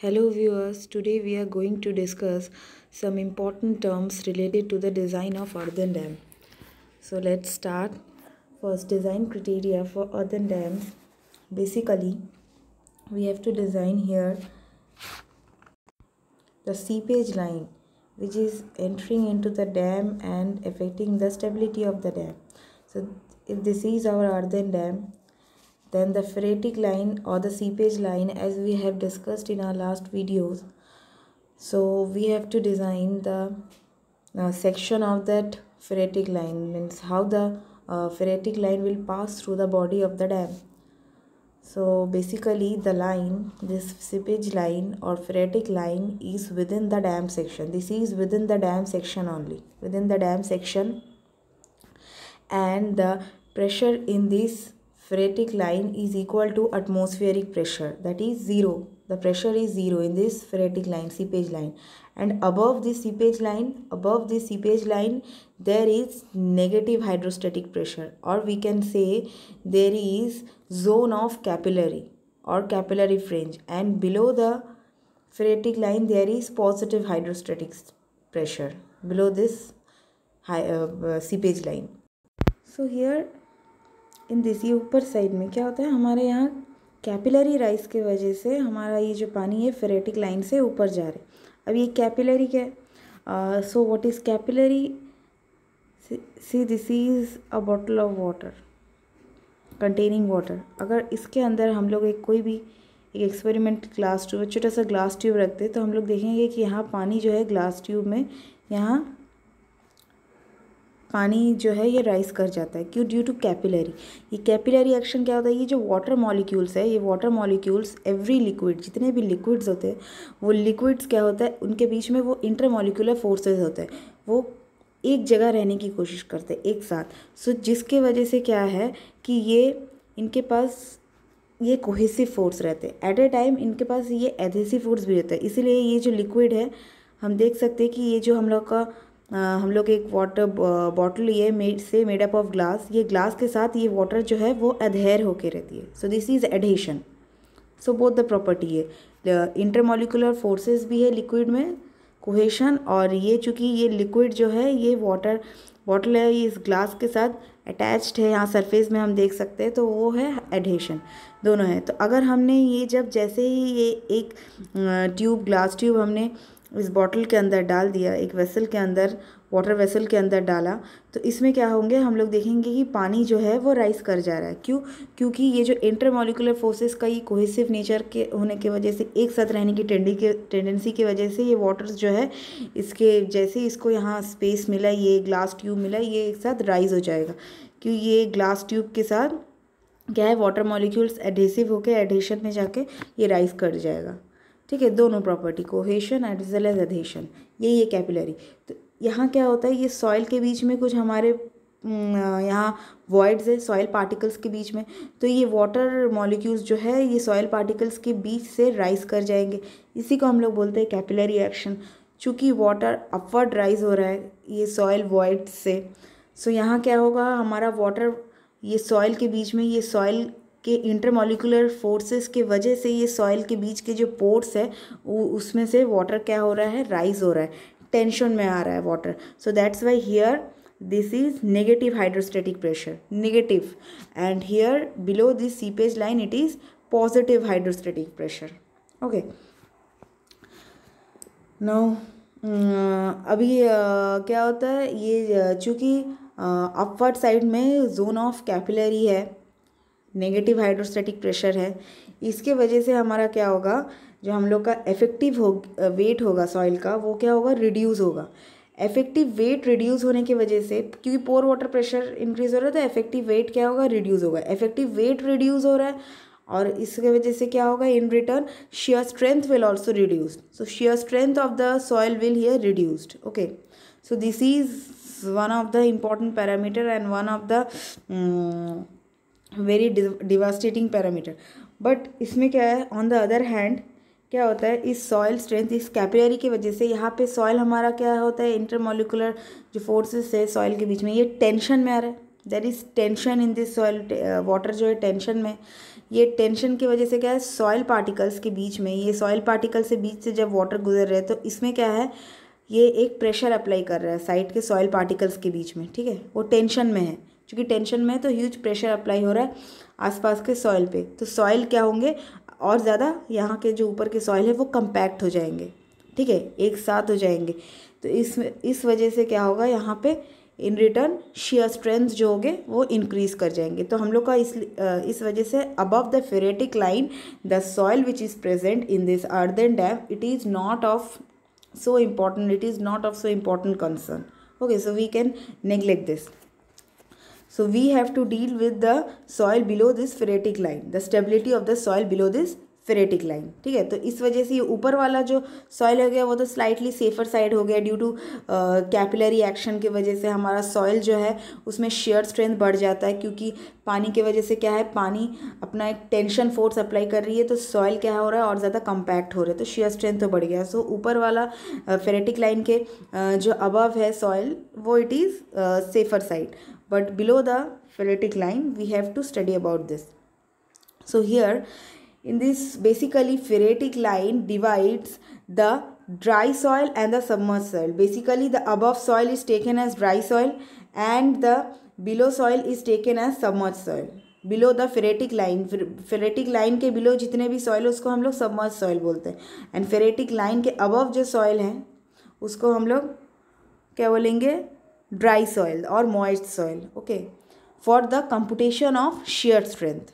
Hello viewers, today we are going to discuss some important terms related to the design of earthen dam. So let's start. First design criteria for earthen dams. Basically, we have to design here the seepage line which is entering into the dam and affecting the stability of the dam. So if this is our earthen dam, then the phreatic line or the seepage line as we have discussed in our last videos. So we have to design the uh, section of that phreatic line means how the uh, line will pass through the body of the dam. So basically the line, this seepage line or phreatic line is within the dam section. This is within the dam section only. Within the dam section and the pressure in this Phoretic line is equal to atmospheric pressure that is 0. The pressure is 0 in this phoretic line, seepage line. And above this seepage line, above this seepage line, there is negative hydrostatic pressure or we can say there is zone of capillary or capillary fringe and below the phoretic line there is positive hydrostatic pressure below this high, uh, seepage line. So here in this ये ऊपर side में क्या होता है हमारे यहाँ capillary rice के वजह से हमारा ये जो पानी है फेरेटिक लाइन से ऊपर जा रहा है अब ये कैपिलरी क्या है so what is capillary see this is a bottle of water containing water अगर इसके अंदर हम लोग एक कोई भी एक एक्सपेरिमेंट ग्लास ट्यूब छोटा सा ग्लास ट्यूब रखते हैं तो हम लोग देखेंगे कि यहाँ पानी जो है ग्लास ट्यूब में यहाँ पानी जो है ये राइस कर जाता है क्यों ड्यू टू कैपिलरी ये कैपिलरी एक्शन क्या होता है ये जो वाटर मॉलिक्यूल्स है ये वाटर मॉलिक्यूल्स एवरी लिक्विड जितने भी लिक्विड्स होते हैं वो लिक्विड्स क्या होता है उनके बीच में वो इंटर इंटरमोलिकुलर फोर्सेज होते हैं वो एक जगह रहने की कोशिश करते हैं एक साथ सो so, जिसके वजह से क्या है कि ये इनके पास ये कोहेसिव फोर्स रहते हैं एट ए टाइम इनके पास ये एधेसिव फोर्स भी रहता है इसीलिए ये जो लिक्विड है हम देख सकते हैं कि ये जो हम लोग का हम लोग एक वाटर बॉटल लिए मेड से मेड अप ऑफ ग्लास ये ग्लास के साथ ये वाटर जो है वो अधेर होके रहती है so this is adhesion so both the property है इंटरमोलिकुलर फोर्सेस भी है लिक्विड में कोहेशन और ये चूँकि ये लिक्विड जो है ये वाटर बॉटल है ये इस ग्लास के साथ अटैच्ड है यहाँ सरफेस में हम देख सकते हैं तो वो है एडहेशन दोनों है तो अगर हमने ये जब जैसे ही ये एक ट्यूब ग्लास ट्यूब हमने इस बॉटल के अंदर डाल दिया एक वेसल के अंदर वाटर वेसल के अंदर डाला तो इसमें क्या होंगे हम लोग देखेंगे कि पानी जो है वो राइस कर जा रहा है क्यों क्योंकि ये जो इंटरमोलिकुलर फोर्सेस का ये कोहेसिव नेचर के होने के वजह से एक साथ रहने की टेंडी के टेंडेंसी की वजह से ये वाटर्स जो है इसके जैसे इसको यहाँ स्पेस मिला ये ग्लास ट्यूब मिला ये एक साथ राइज हो जाएगा क्यों ये ग्लास ट्यूब के साथ क्या है वाटर मॉलिक्यूल्स एडहेसिव होकर एडहेशन में जाके ये राइस कर जाएगा ठीक है दोनों property cohesion as well as adhesion यही है कैपिलरी तो यहाँ क्या होता है ये सॉइल के बीच में कुछ हमारे यहाँ वॉइड्स है सॉयल पार्टिकल्स के बीच में तो ये वाटर मॉलिक्यूल्स जो है ये सॉयल पार्टिकल्स के बीच से राइज कर जाएंगे इसी को हम लोग बोलते हैं कैपिलरी एक्शन चूँकि वाटर अपवर्ड राइज हो रहा है ये सॉयल वॉइड से सो यहाँ क्या होगा हमारा वाटर ये सॉइल के बीच में ये सॉइल के इंटरमोलिकुलर फोर्सेस के वजह से ये सॉइल के बीच के जो पोर्ट्स है उसमें से वाटर क्या हो रहा है राइज हो रहा है टेंशन में आ रहा है water so that's why here this is negative hydrostatic pressure negative and here below this seepage line it is positive hydrostatic pressure okay now अभी uh, क्या होता है ये चूँकि अपवर्ड साइड में जोन ऑफ कैपिलरी है नेगेटिव हाइड्रोस्टेटिक प्रेशर है इसके वजह से हमारा क्या होगा जो हम लोग का इफेक्टिव हो वेट होगा सॉइल का वो क्या होगा रिड्यूस होगा इफेक्टिव वेट रिड्यूस होने की वजह से क्योंकि पोर वाटर प्रेशर इंक्रीज हो रहा है तो इफेक्टिव वेट क्या होगा रिड्यूस होगा इफेक्टिव वेट रिड्यूस हो रहा है और इसके वजह से क्या होगा in return shear strength will also reduce so shear strength of the soil will here reduced okay so this is one of the important parameter and one of the very devastating parameter but इसमें क्या है on the other hand क्या होता है इस soil strength इस capillary की वजह से यहाँ पे सॉयल हमारा क्या होता है इंटरमोलिकुलर जो फोर्सेस है सॉयल के बीच में ये टेंशन में आ रहा है there is tension in this soil water जो है टेंशन में ये टेंशन की वजह से क्या है सॉयल पार्टिकल्स के बीच में ये सॉयल पार्टिकल से बीच से जब वाटर गुजर रहे हैं तो इसमें क्या है ये एक प्रेशर अप्लाई कर रहा है साइड के सॉयल पार्टिकल्स के बीच में ठीक है वो टेंशन में है चूँकि टेंशन में है तो ह्यूज प्रेशर अप्लाई हो रहा है आसपास के सॉइल पे तो सॉइल क्या होंगे और ज़्यादा यहाँ के जो ऊपर के सॉइल है वो कंपैक्ट हो जाएंगे ठीक है एक साथ हो जाएंगे तो इस इस वजह से क्या होगा यहाँ पे इन रिटर्न शेयर स्ट्रेंथ जो होंगे वो इंक्रीज कर जाएंगे तो हम लोग का इस इस वजह से above the phreatic line the soil which is present in this earthen dam it is not of so important it is not of so important concern okay so we can neglect this So we have to deal with the soil below this phreatic line, the stability of the soil below this phreatic line ठीक है तो इस वजह से ये ऊपर वाला जो सॉइल तो हो गया वो तो स्लाइटली सेफर साइड हो गया ड्यू टू कैपिलरी एक्शन की वजह से हमारा सॉइल जो है उसमें शेयर स्ट्रेंथ बढ़ जाता है क्योंकि पानी की वजह से क्या है पानी अपना एक टेंशन फोर्स अप्लाई कर रही है तो सॉइल क्या हो रहा है और ज़्यादा कम्पैक्ट हो रहा है तो शेयर स्ट्रेंथ तो बढ़ गया सो ऊपर वाला फेरेटिक लाइन के uh, जो अबव है सॉइल वो it is safer side but below the phyletic line we have to study about this so here in this basically phyletic line divides the dry soil and the submerged soil basically the above soil is taken as dry soil and the below soil is taken as submerged soil below the phreatic line phreatic line के below जितने भी soil है उसको हम लोग submerge soil बोलते हैं and phreatic line के अबव जो सॉइल है उसको हम लोग क्या बोलेंगे ड्राई soil और moist soil okay for the computation of shear strength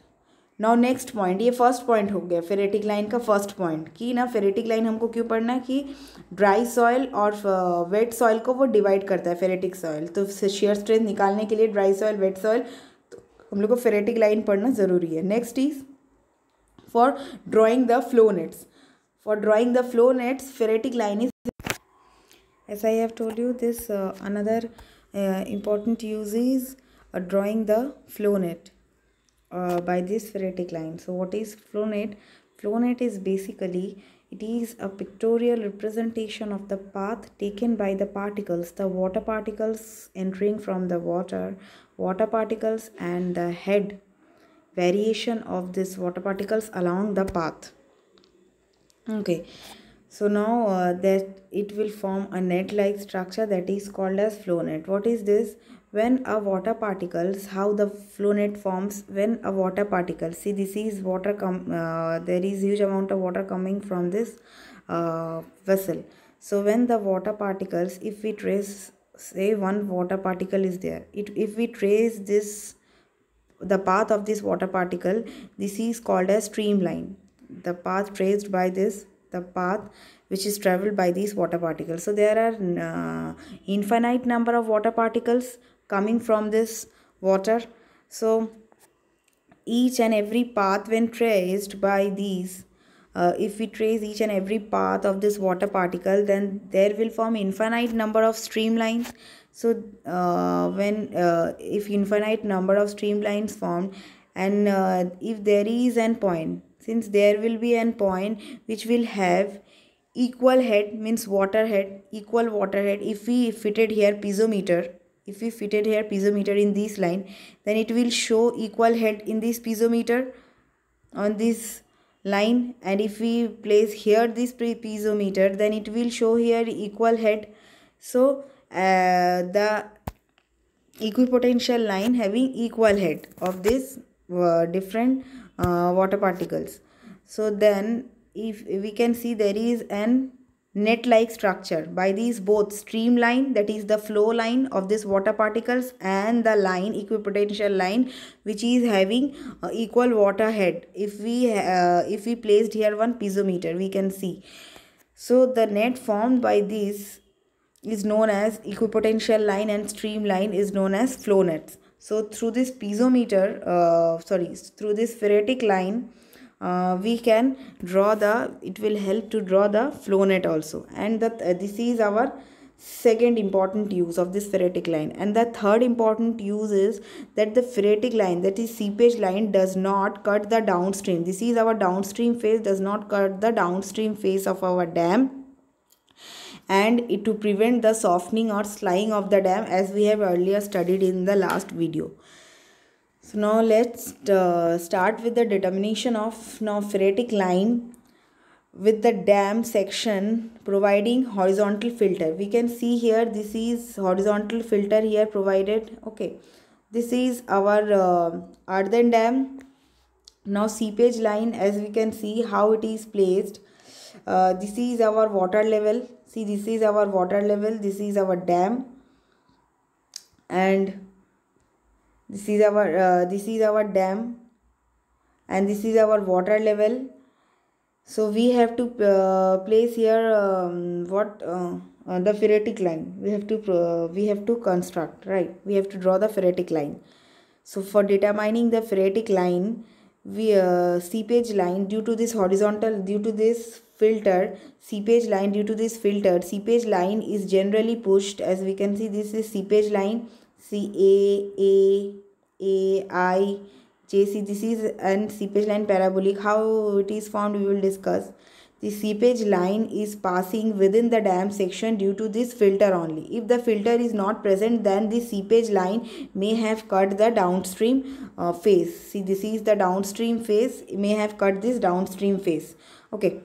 now next point ये फर्स्ट पॉइंट हो गया फेरेटिक लाइन का फर्स्ट पॉइंट कि ना फेरेटिक लाइन हमको क्यों पढ़ना है कि ड्राई सॉयल और वेट uh, सॉइल को वो डिवाइड करता है फेरेटिक सॉइल तो शेयर स्ट्रेंथ निकालने के लिए ड्राई सॉयल वेट सॉयल तो हम लोग को फेरेटिक लाइन पढ़ना ज़रूरी है next is for drawing the flow nets for drawing the flow nets phreatic line is as i have told you this uh, another uh, important use is uh, drawing the flow net uh, by this phoretic line so what is flow net flow net is basically it is a pictorial representation of the path taken by the particles the water particles entering from the water water particles and the head variation of these water particles along the path okay so now uh, that it will form a net like structure that is called as flow net. What is this? When a water particles, how the flow net forms when a water particle. See this is water come, uh, there is huge amount of water coming from this uh, vessel. So when the water particles, if we trace say one water particle is there, it, if we trace this the path of this water particle, this is called as streamline. The path traced by this the path which is traveled by these water particles so there are uh, infinite number of water particles coming from this water so each and every path when traced by these uh, if we trace each and every path of this water particle then there will form infinite number of streamlines so uh, when uh, if infinite number of streamlines formed and uh, if there is an point since there will be an point which will have equal head means water head equal water head if we fitted here piezometer if we fitted here piezometer in this line then it will show equal head in this piezometer on this line and if we place here this piezometer then it will show here equal head so uh, the equipotential line having equal head of this uh, different uh, water particles so then if we can see there is an net like structure by these both streamline that is the flow line of this water particles and the line equipotential line which is having uh, equal water head if we uh, if we placed here one piezometer we can see so the net formed by this is known as equipotential line and streamline is known as flow nets so through this piezometer uh, sorry through this ferritic line uh, we can draw the it will help to draw the flow net also and that uh, this is our second important use of this ferritic line and the third important use is that the ferritic line that is seepage line does not cut the downstream this is our downstream phase does not cut the downstream phase of our dam and it to prevent the softening or slying of the dam as we have earlier studied in the last video so now let's uh, start with the determination of now phreatic line with the dam section providing horizontal filter. We can see here this is horizontal filter here provided. Okay, this is our uh, Arden dam. Now seepage line as we can see how it is placed. Uh, this is our water level. See this is our water level. This is our dam and this is our uh, this is our dam and this is our water level so we have to uh, place here um, what uh, uh, the phoretic line we have to uh, we have to construct right we have to draw the phoretic line so for determining the phoretic line we uh, seepage line due to this horizontal due to this filter seepage line due to this filter seepage line is generally pushed as we can see this is seepage line C A A A I J C. This is an seepage line parabolic. How it is formed, we will discuss. The seepage line is passing within the dam section due to this filter only. If the filter is not present, then the seepage line may have cut the downstream uh, phase. See, this is the downstream phase. It may have cut this downstream phase. Okay.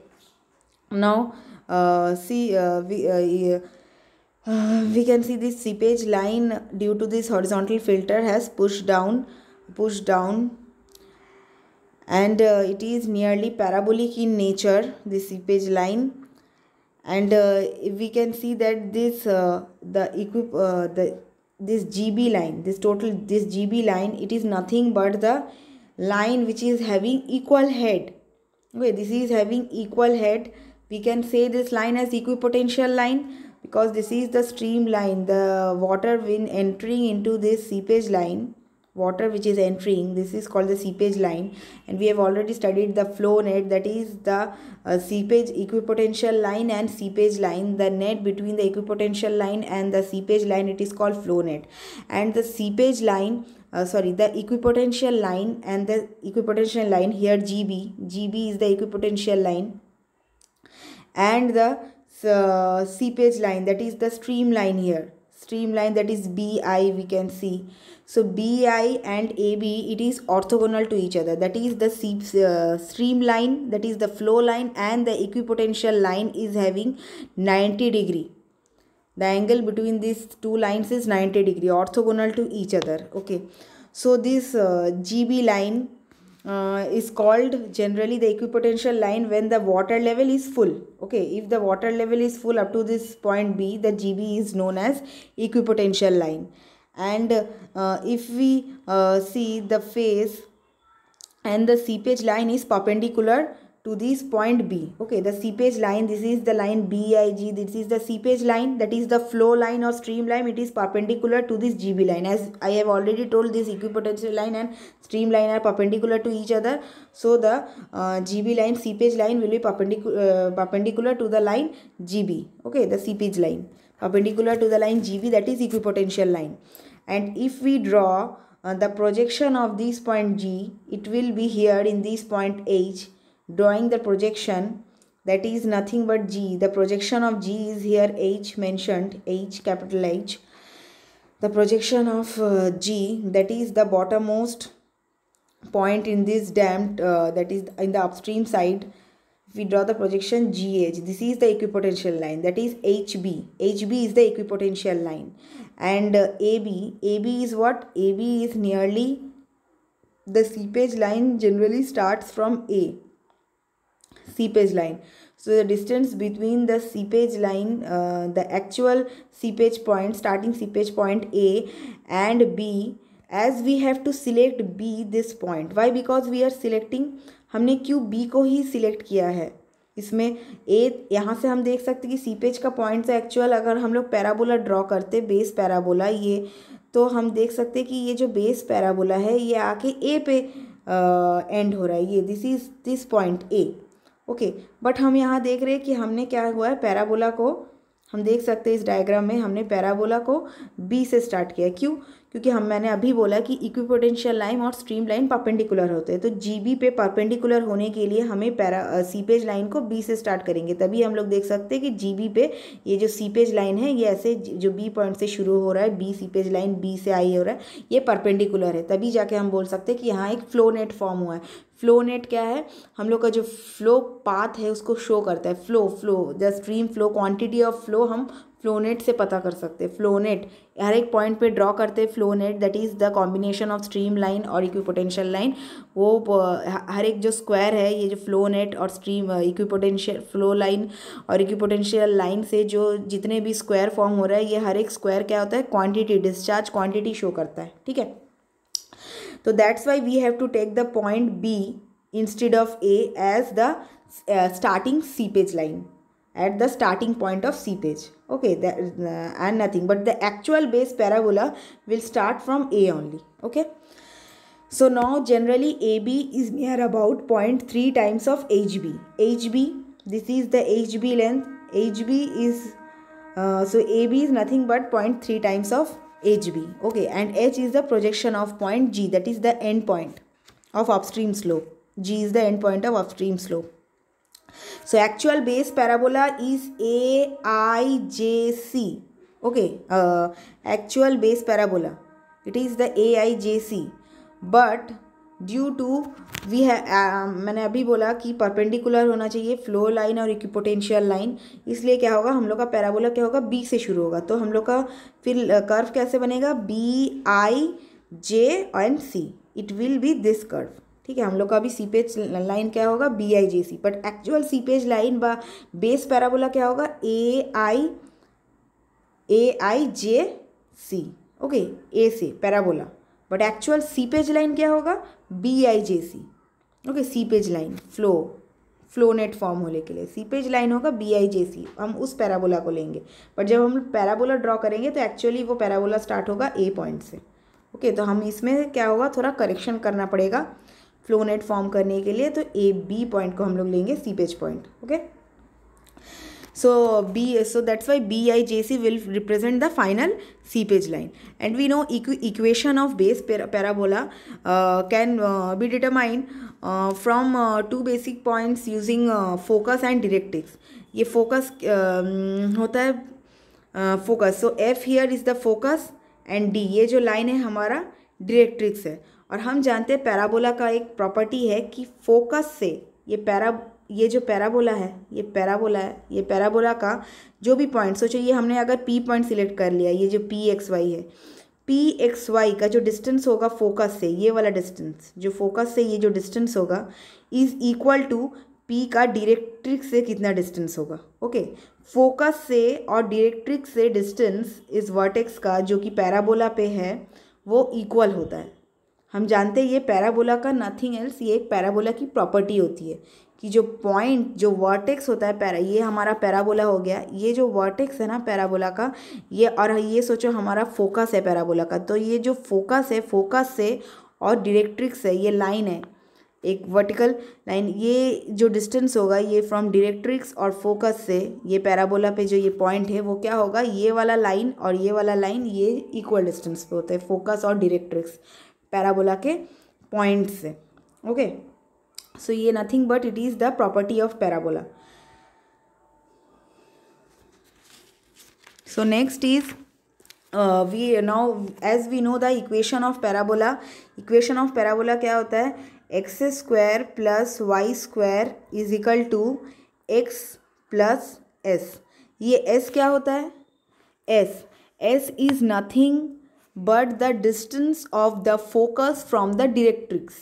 Now, uh, see, uh, we. Uh, uh, we can see this seepage line due to this horizontal filter has pushed down pushed down and uh, it is nearly parabolic in nature this seepage line and uh, we can see that this uh, the equip uh, the this gb line this total this gb line it is nothing but the line which is having equal head okay this is having equal head we can say this line as equipotential line because this is the streamline the water when entering into this seepage line water which is entering this is called the seepage line and we have already studied the flow net that is the uh, seepage equipotential line and seepage line the net between the equipotential line and the seepage line it is called flow net and the seepage line uh, sorry the equipotential line and the equipotential line here gb gb is the equipotential line and the C seepage line that is the streamline here streamline that is bi we can see so bi and ab it is orthogonal to each other that is the seep, uh, streamline that is the flow line and the equipotential line is having 90 degree the angle between these two lines is 90 degree orthogonal to each other okay so this uh, gb line uh, is called generally the equipotential line when the water level is full okay if the water level is full up to this point b the gb is known as equipotential line and uh, if we uh, see the face and the seepage line is perpendicular to this point B. Okay, the seepage line, this is the line BIG, this is the seepage line, that is the flow line or streamline it is perpendicular to this GB line. As I have already told, this equipotential line and streamline are perpendicular to each other. So, the uh, GB line, seepage line will be perpendicular, uh, perpendicular to the line GB. Okay, the seepage line, perpendicular to the line GB, that is equipotential line. And if we draw uh, the projection of this point G, it will be here in this point H drawing the projection that is nothing but G. The projection of G is here H mentioned, H capital H. The projection of uh, G that is the bottommost point in this dam uh, that is in the upstream side. we draw the projection GH, this is the equipotential line that is HB. HB is the equipotential line and uh, AB, AB is what? AB is nearly the seepage line generally starts from A seepage line. So the distance between the seepage line, uh, the actual seepage point, starting seepage point A and B, as we have to select B this point. Why? Because we are selecting, हमने क्यों B को ही select किया है इसमें ए यहाँ से हम देख सकते हैं कि सीपेज का पॉइंट से एक्चुअल अगर हम लोग पैराबोला ड्रॉ करते बेस पैराबोला ये तो हम देख सकते हैं कि ये जो बेस पैराबोला है ये आके ए पे आ, एंड हो रहा है ये this is this point A okay but हम यहाँ देख रहे हैं कि हमने क्या हुआ है पैराबोला को हम देख सकते हैं इस डायग्राम में हमने पैराबोला को बी से स्टार्ट किया क्यों क्योंकि हम मैंने अभी बोला कि इक्विपोटेंशियल लाइन और स्ट्रीम लाइन परपेंडिकुलर होते हैं तो जी पे परपेंडिकुलर होने के लिए हमें पैरा सीपेज लाइन को बी से स्टार्ट करेंगे तभी हम लोग देख सकते हैं कि जी पे ये जो सीपेज लाइन है ये ऐसे जो बी पॉइंट से शुरू हो रहा है बी सीपेज लाइन बी से आई हो रहा है ये परपेंडिकुलर है तभी जाके हम बोल सकते हैं कि यहाँ एक फ्लो नेट फॉर्म हुआ है फ्लो नेट क्या है हम लोग का जो फ्लो पाथ है उसको शो करता है flow flow the stream flow quantity of flow हम फ्लोनेट से पता कर सकते हैं फ्लोनेट हर एक पॉइंट पे ड्रॉ करते हैं flow net that is the combination of stream line और इक्विपोटेंशियल लाइन वो हर एक जो स्क्वायर है ये जो फ्लोनेट और स्ट्रीम इक्विपोटेंशियल फ्लो लाइन और इक्विपोटेंशियल लाइन से जो जितने भी स्क्वायर फॉर्म हो रहा है ये हर एक स्क्वायर क्या होता है क्वान्टिटी डिस्चार्ज क्वान्टिटी शो करता है ठीक है तो that's why we have to take the point B instead of A as the starting seepage line at the starting point of c-page okay that, uh, and nothing but the actual base parabola will start from a only okay so now generally AB is near about 0.3 times of HB. HB, this is the HB length. HB is, uh, so AB is nothing but 0.3 times of HB. Okay, and H is the projection of point G, that is the end point of upstream slope. G is the end point of upstream slope. So actual base parabola is c Okay, uh, actual base parabola. It is the c But due to we है मैंने अभी बोला कि perpendicular होना चाहिए flow line और equipotential line इसलिए क्या होगा हम लोग का पैराबोला क्या होगा बी से शुरू होगा तो हम लोग का फिर कर्व uh, कैसे बनेगा B I J and C it will be this curve ठीक है हम लोग का अभी सीपेज लाइन क्या होगा B I J C but actual seepage line बा बेस पैराबोला क्या होगा ए आई ए आई जे सी ओके ए से parabola but actual seepage line क्या होगा B I J C okay seepage line flow flow net form होने के लिए सीपेज लाइन होगा बी आई जे सी हम उस पैराबोला को लेंगे बट जब हम पैराबोला ड्रॉ करेंगे तो एक्चुअली वो पैराबोला स्टार्ट होगा ए पॉइंट से ओके okay, तो हम इसमें क्या होगा थोड़ा करेक्शन करना पड़ेगा फ्लोनेट फॉर्म करने के लिए तो ए बी पॉइंट को हम लोग लेंगे seepage point okay so B so that's why B I J C will represent the final seepage line and we know equation of base parabola can be determine from two basic points using focus and directrix ये focus um, होता है focus so F here is the focus and D ये जो line है हमारा directrix है और हम जानते हैं पैराबोला का एक प्रॉपर्टी है कि फोकस से ये पैरा ये जो पैराबोला है ये पैराबोला है ये पैराबोला का जो भी पॉइंट सोचो ये हमने अगर पी पॉइंट सिलेक्ट कर लिया ये जो पी एक्स वाई है पी एक्स वाई का जो डिस्टेंस होगा फोकस से ये वाला डिस्टेंस जो फोकस से ये जो डिस्टेंस होगा इज़ इक्वल टू पी का डिरेक्ट्रिक से कितना डिस्टेंस होगा ओके फोकस से और डिरेक्ट्रिक से डिस्टेंस इस वर्टेक्स का जो कि पैराबोला पे है वो इक्वल होता है हम जानते हैं ये पैराबोला का नथिंग एल्स ये एक पैराबोला की प्रॉपर्टी होती है कि जो पॉइंट जो वर्टेक्स होता है पैरा ये हमारा पैराबोला हो गया ये जो वर्टेक्स है ना पैराबोला का ये और ये सोचो हमारा फोकस है पैराबोला का तो ये जो फोकस है फोकस से और डिरेक्ट्रिक्स है ये लाइन है एक वर्टिकल लाइन ये जो डिस्टेंस होगा ये फ्रॉम डिरेक्ट्रिक्स और फोकस से ये पैराबोला पे जो ये पॉइंट है वो क्या होगा ये वाला लाइन और ये वाला लाइन ये इक्वल डिस्टेंस पे होता है फोकस और डिरेक्ट्रिक्स पैराबोला के पॉइंट से ओके सो ये nothing but it is the property of parabola so next is we now as we know the equation of parabola equation of parabola क्या होता है X square plus Y square is equal to X plus S ये S क्या होता है S S is nothing but the distance of the focus from the directrix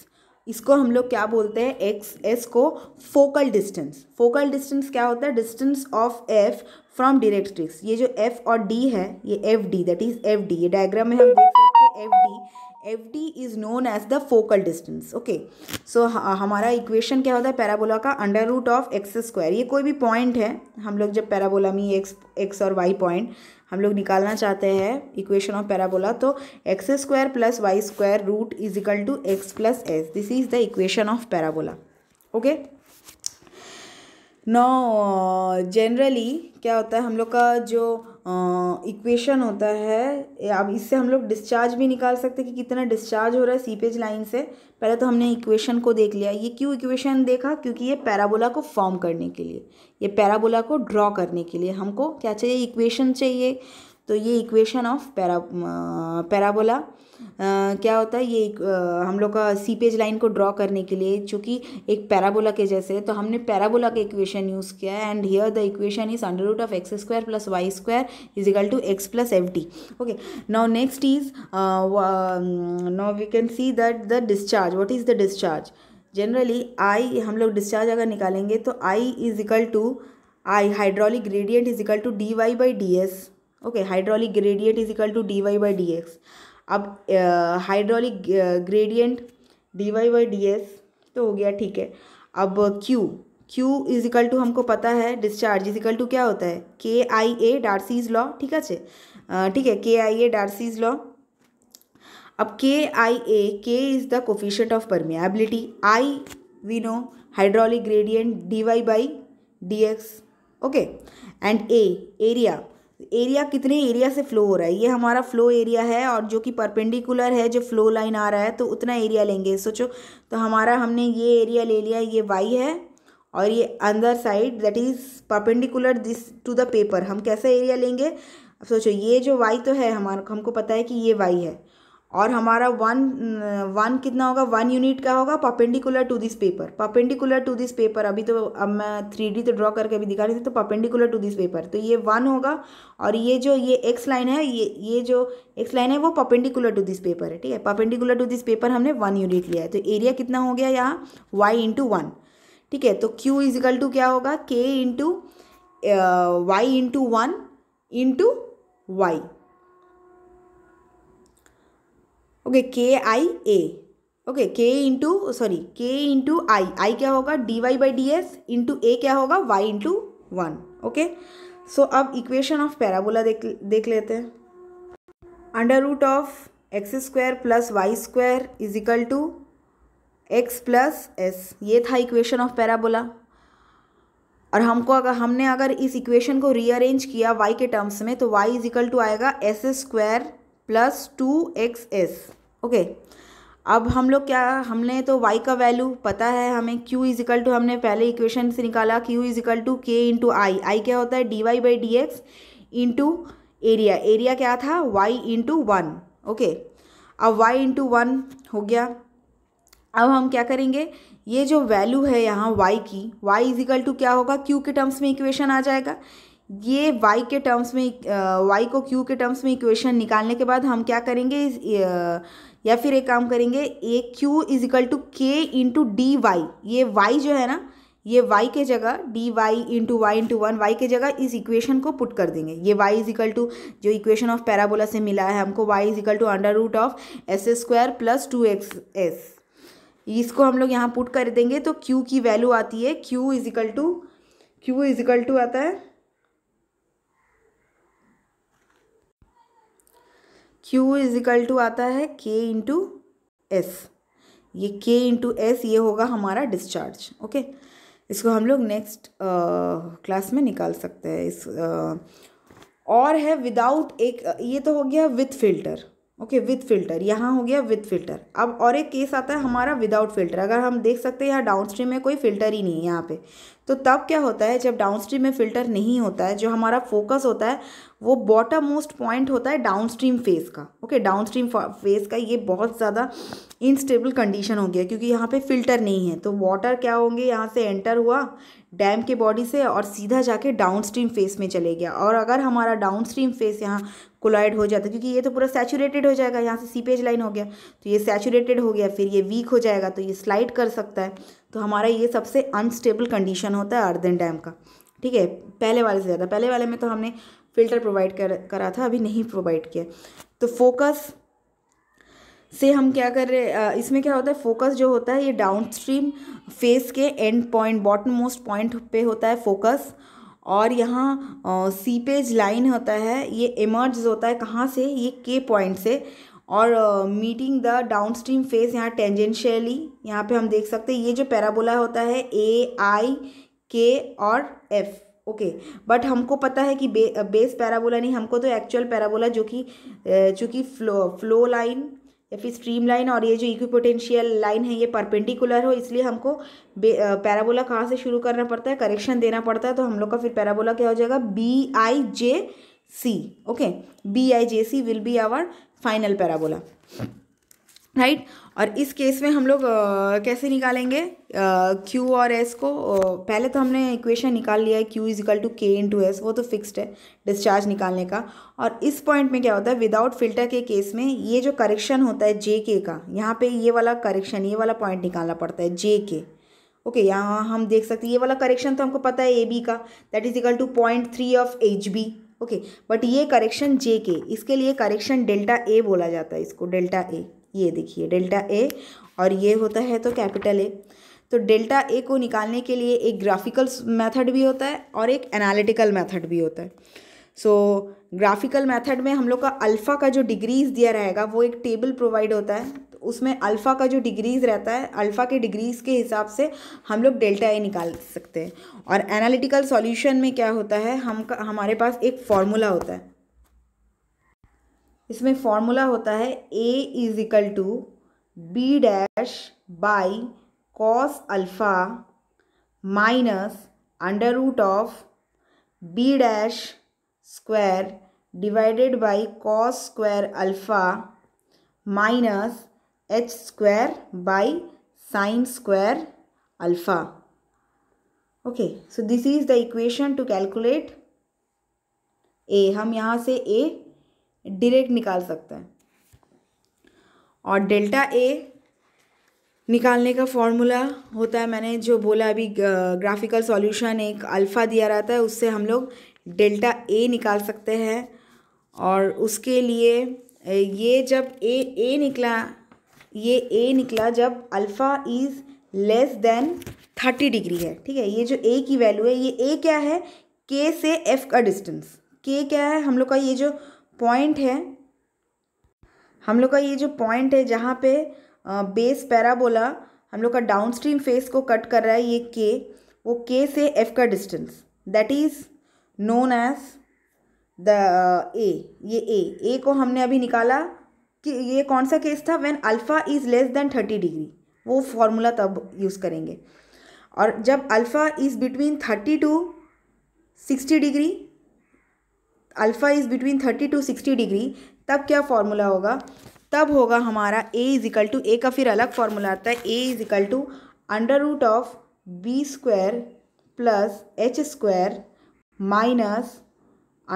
इसको हम लोग क्या बोलते हैं एक्स एस को फोकल डिस्टेंस फोकल डिस्टेंस क्या होता है distance of F from directrix ये जो एफ और डी है ये F D that is F D ये डायग्राम में हम देख सकते हैं F D F D is known as the focal distance okay so हमारा इक्वेशन क्या होता है पैराबोला का under root of X square ये कोई भी पॉइंट है हम लोग जब पैराबोला में एक्स एक्स और वाई पॉइंट हम लोग निकालना चाहते हैं इक्वेशन ऑफ पैराबोला तो X square plus Y square root is equal to X plus S this is the equation of parabola okay now generally uh, क्या होता है हम लोग का जो इक्वेशन uh, होता है अब इससे हम लोग डिस्चार्ज भी निकाल सकते हैं कि कितना डिस्चार्ज हो रहा है सीपेज लाइन से पहले तो हमने इक्वेशन को देख लिया ये क्यों इक्वेशन देखा क्योंकि ये पैराबोला को फॉर्म करने के लिए ये पैराबोला को ड्रॉ करने के लिए हमको क्या चाहिए इक्वेशन चाहिए तो ये इक्वेशन ऑफ पैरा पैराबोला क्या होता है ये आ, uh, हम लोग का सीपेज लाइन को ड्रॉ करने के लिए चूँकि एक पैराबोला के जैसे तो हमने पैराबोला का इक्वेशन यूज़ किया है and here the equation is under root of X square plus Y square is equal to X plus F T okay now next is now we can see that the discharge what is the discharge generally I हम लोग discharge अगर निकालेंगे तो I is equal to I hydraulic gradient is equal to D Y by D S okay hydraulic gradient is equal to D Y by D X अब hydraulic gradient D Y by D S तो हो गया ठीक है अब Q Q is equal to हमको पता है डिस्चार्ज इज इक्वल टू क्या होता है के आई ए डार्सीज लॉ ठीक है ठीक है के आई ए डार्सीज लॉ अब के I A K is the coefficient of permeability I we know hydraulic gradient D Y by D X okay and A area area कितने area से flow हो रहा है ये हमारा फ्लो एरिया है और जो कि परपेंडिकुलर है जो फ्लो लाइन आ रहा है तो उतना एरिया लेंगे सोचो तो हमारा हमने ये एरिया ले लिया ये वाई है और ये अंदर side that is perpendicular this to the paper हम कैसा एरिया लेंगे अब सोचो ये जो वाई तो है हमारा हमको पता है कि ये वाई है और हमारा वन वन कितना होगा वन यूनिट का होगा perpendicular to this paper perpendicular to this paper अभी तो अब मैं थ्री डी तो ड्रॉ करके अभी दिखा रही थी तो पपेंडिकुलर टू दिस पेपर तो ये वन होगा और ये जो ये एक्स लाइन है ये ये जो एक्स लाइन है वो पपेंडिकुलर टू दिस पेपर है ठीक है पपेंडिकुलर टू दिस पेपर हमने वन यूनिट लिया है तो एरिया कितना हो गया यहाँ वाई इंटू वन ठीक है तो क्यू इजिकल टू क्या होगा K into Y into one into Y okay K I A okay K into sorry K into I I क्या होगा D Y by D S into A क्या होगा Y into one okay so अब equation of parabola देख देख लेते हैं under root of X square plus Y square is equal to X plus S ये था इक्वेशन ऑफ पैराबोला और हमको अगर हमने अगर इस इक्वेशन को रीअरेंज किया वाई के टर्म्स में तो वाई इज इक्वल टू आएगा S square plus two X S okay अब हम लोग क्या हमने तो y का वैल्यू पता है हमें q इजिकल टू हमने पहले इक्वेशन से निकाला q equal to K into I I क्या होता है D Y by D X into area area क्या था y इंटू वन ओके अब y इंटू वन हो गया अब हम क्या करेंगे ये जो वैल्यू है यहाँ y की y इजिकल टू क्या होगा q के टर्म्स में इक्वेशन आ जाएगा ये y के टर्म्स में y को q के टर्म्स में इक्वेशन निकालने के बाद हम क्या करेंगे इस, या फिर एक काम करेंगे A Q is equal to K into D Y ये वाई जो है ना ये y के जगह D Y into Y into one Y के जगह इस इक्वेशन को पुट कर देंगे ये y इज इक्वल टू जो इक्वेशन ऑफ पैराबोला से मिला है हमको y is equal to under root of S square plus two X S इसको हम लोग यहाँ पुट कर देंगे तो q की वैल्यू आती है q is equal to Q is equal to आता है क्यू इज इक्वल टू आता है के इंटू एस ये के इंटू एस ये होगा हमारा डिस्चार्ज ओके इसको हम लोग नेक्स्ट क्लास में निकाल सकते हैं इस आ, और है विदाउट एक ये तो हो गया with filter okay with filter यहाँ हो गया विद फिल्टर अब और एक केस आता है हमारा विदाउट फिल्टर अगर हम देख सकते हैं यहाँ डाउन स्ट्रीम में कोई फिल्टर ही नहीं है यहाँ पे तो तब क्या होता है जब डाउन स्ट्रीम में फिल्टर नहीं होता है जो हमारा फोकस होता है वो बॉटम मोस्ट पॉइंट होता है डाउन स्ट्रीम फेस का ओके डाउन स्ट्रीम फेस का ये बहुत ज़्यादा इनस्टेबल कंडीशन हो गया क्योंकि यहाँ पे फिल्टर नहीं है तो वाटर क्या होंगे यहाँ से एंटर हुआ डैम के बॉडी से और सीधा जाके डाउन स्ट्रीम फेस में चले गया और अगर हमारा डाउन स्ट्रीम फेस यहाँ कोलाइड हो जाता है क्योंकि ये तो पूरा सेचूरेटेड हो जाएगा यहाँ से सीपेज लाइन हो गया तो ये सेचूरेटेड हो गया फिर ये वीक हो जाएगा तो ये स्लाइड कर सकता है तो हमारा ये सबसे अनस्टेबल कंडीशन होता है अर्दन डैम का ठीक है पहले वाले से ज़्यादा पहले वाले में तो हमने फ़िल्टर प्रोवाइड कर करा था अभी नहीं प्रोवाइड किया तो फोकस से हम क्या कर रहे हैं इसमें क्या होता है फोकस जो होता है ये डाउनस्ट्रीम फेस के end point bottom most point पे होता है फोकस और यहाँ सीपेज लाइन होता है ये इमर्ज होता है कहाँ से ये के पॉइंट से और meeting the downstream face यहाँ टेंजेंशियली यहाँ पे हम देख सकते हैं ये जो पैराबोला होता है ए आई के और एफ ओके okay. बट हमको पता है कि बे, बेस पैराबोला नहीं हमको तो एक्चुअल पैराबोला जो कि चूँकि फ्लो फ्लो लाइन या फिर स्ट्रीम लाइन और ये जो इक्विपोटेंशियल लाइन है ये परपेंडिकुलर हो इसलिए हमको पैराबोला कहाँ से शुरू करना पड़ता है करेक्शन देना पड़ता है तो हम लोग का फिर पैराबोला क्या हो जाएगा B I J C okay B I J C will be our final parabola right और इस केस में हम लोग कैसे निकालेंगे क्यू और एस को पहले तो हमने इक्वेशन निकाल लिया है क्यू इज इक्वल टू के इन टू एस वो तो फिक्स्ड है डिस्चार्ज निकालने का और इस पॉइंट में क्या होता है विदाउट फिल्टर के केस में ये जो करेक्शन होता है जे के का यहाँ पे ये वाला करेक्शन ये वाला पॉइंट निकालना पड़ता है जे के ओके यहाँ हम देख सकते हैं ये वाला करेक्शन तो हमको पता है ए बी का that is equal to point three of H B okay but ये करेक्शन जे के इसके लिए करेक्शन डेल्टा ए बोला जाता है इसको डेल्टा ए ये देखिए डेल्टा ए और ये होता है तो कैपिटल ए तो डेल्टा ए को निकालने के लिए एक ग्राफिकल मेथड भी होता है और एक एनालिटिकल मेथड भी होता है सो ग्राफिकल मेथड में हम लोग का अल्फ़ा का जो डिग्रीज दिया रहेगा वो एक टेबल प्रोवाइड होता है तो उसमें अल्फ़ा का जो डिग्रीज रहता है अल्फ़ा के डिग्रीज के हिसाब से हम लोग डेल्टा ए निकाल सकते हैं और एनालिटिकल सॉल्यूशन में क्या होता है हम हमारे पास एक फॉर्मूला होता है इसमें फॉर्मूला होता है A is equal to B dash by cos alpha minus under root of B dash square divided by cos square alpha minus H square by sine square alpha okay so this is the equation to calculate A हम यहाँ से ए direct निकाल सकता है और delta A निकालने का formula होता है मैंने जो बोला अभी ग्राफिकल सॉल्यूशन एक अल्फ़ा दिया रहता है उससे हम लोग डेल्टा ए निकाल सकते हैं और उसके लिए ये जब ए ए निकला ये ए निकला जब alpha is less than thirty degree है ठीक है ये जो ए की वैल्यू है ये ए क्या है के से एफ़ का डिस्टेंस के क्या है हम लोग का ये जो पॉइंट है हम लोग का ये जो पॉइंट है जहाँ पे बेस पैराबोला हम लोग का डाउन स्ट्रीम फेस को कट कर रहा है ये के वो के से एफ का distance that is known as the A ये ए ए को हमने अभी निकाला कि ये कौन सा केस था when alpha is less than thirty degree वो फॉर्मूला तब यूज़ करेंगे और जब alpha is between thirty to sixty degree alpha is between thirty to sixty degree तब क्या फॉर्मूला होगा तब होगा हमारा A is equal to A का फिर अलग फार्मूला आता है A is equal to under root of B square plus H square minus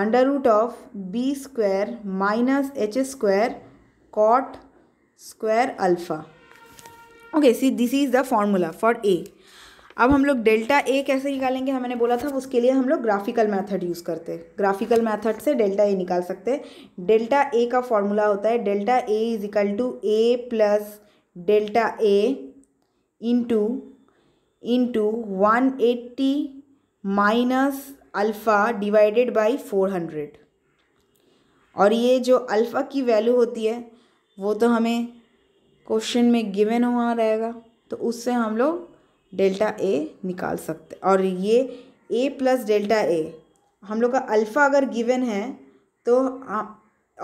under root of B square minus H square cot square alpha okay see this is the formula for A अब हम लोग delta A कैसे निकालेंगे हमने बोला था उसके लिए हम लोग ग्राफिकल मेथड यूज़ करते ग्राफिकल मेथड से डेल्टा ए निकाल सकते हैं डेल्टा ए का फॉर्मूला होता है delta A is equal to A plus delta A into into one eighty minus alpha divided by four hundred और ये जो अल्फ़ा की वैल्यू होती है वो तो हमें क्वेश्चन में गिवन हुआ रहेगा तो उससे हम लोग डेल्टा ए निकाल सकते और ये ए प्लस डेल्टा ए हम लोग का अल्फ़ा अगर गिवन है तो आ,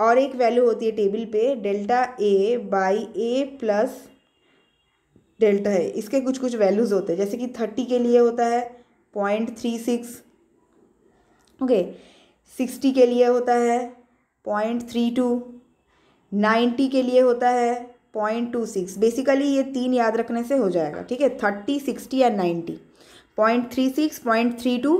और एक वैल्यू होती है टेबल पे delta A by A plus delta है इसके कुछ कुछ वैल्यूज़ होते हैं जैसे कि थर्टी के लिए होता है point three six okay sixty के लिए होता है पॉइंट थ्री टू नाइन्टी के लिए होता है पॉइंट टू सिक्स बेसिकली ये तीन याद रखने से हो जाएगा ठीक है thirty sixty and ninety point three six point three two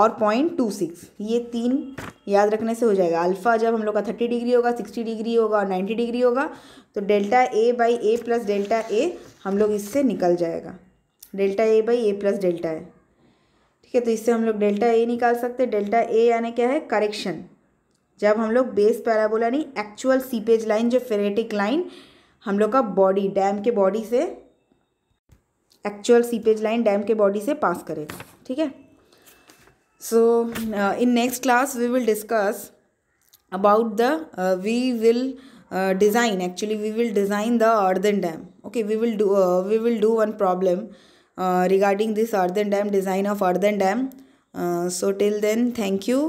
और पॉइंट टू सिक्स ये तीन याद रखने से हो जाएगा अल्फ़ा जब हम लोग का थर्टी डिग्री होगा सिक्सटी डिग्री होगा और नाइन्टी डिग्री होगा तो delta A by A plus delta A हम लोग इससे निकल जाएगा delta A by A plus delta A ठीक है तो इससे हम लोग डेल्टा ए निकाल सकते हैं डेल्टा ए यानी क्या है करेक्शन जब हम लोग बेस पैराबोला नहीं एक्चुअल सीपेज लाइन जो फेरेटिक लाइन हम लोग का बॉडी डैम के बॉडी से एक्चुअल सीपेज लाइन डैम के बॉडी से पास करेगा ठीक है so in next class we will discuss about the we will design actually we will design the earthen dam okay we will do we will do one problem regarding this earthen dam design of earthen dam so till then thank you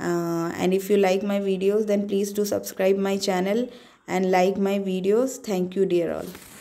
and if you like my videos then please to subscribe my channel and like my videos. Thank you dear all.